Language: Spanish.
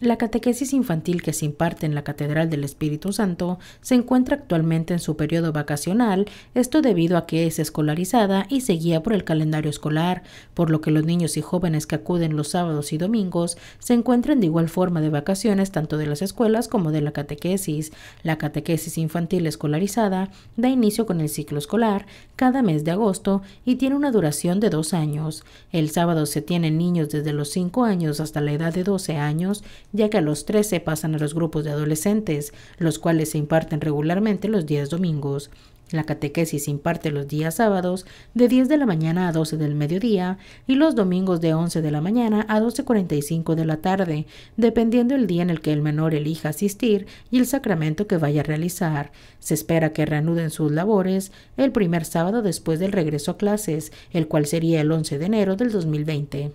La catequesis infantil que se imparte en la Catedral del Espíritu Santo se encuentra actualmente en su periodo vacacional, esto debido a que es escolarizada y se guía por el calendario escolar, por lo que los niños y jóvenes que acuden los sábados y domingos se encuentran de igual forma de vacaciones tanto de las escuelas como de la catequesis. La catequesis infantil escolarizada da inicio con el ciclo escolar cada mes de agosto y tiene una duración de dos años. El sábado se tienen niños desde los 5 años hasta la edad de 12 años, ya que a los 13 pasan a los grupos de adolescentes, los cuales se imparten regularmente los días domingos. La catequesis se imparte los días sábados de 10 de la mañana a 12 del mediodía y los domingos de 11 de la mañana a 12.45 de la tarde, dependiendo el día en el que el menor elija asistir y el sacramento que vaya a realizar. Se espera que reanuden sus labores el primer sábado después del regreso a clases, el cual sería el 11 de enero del 2020.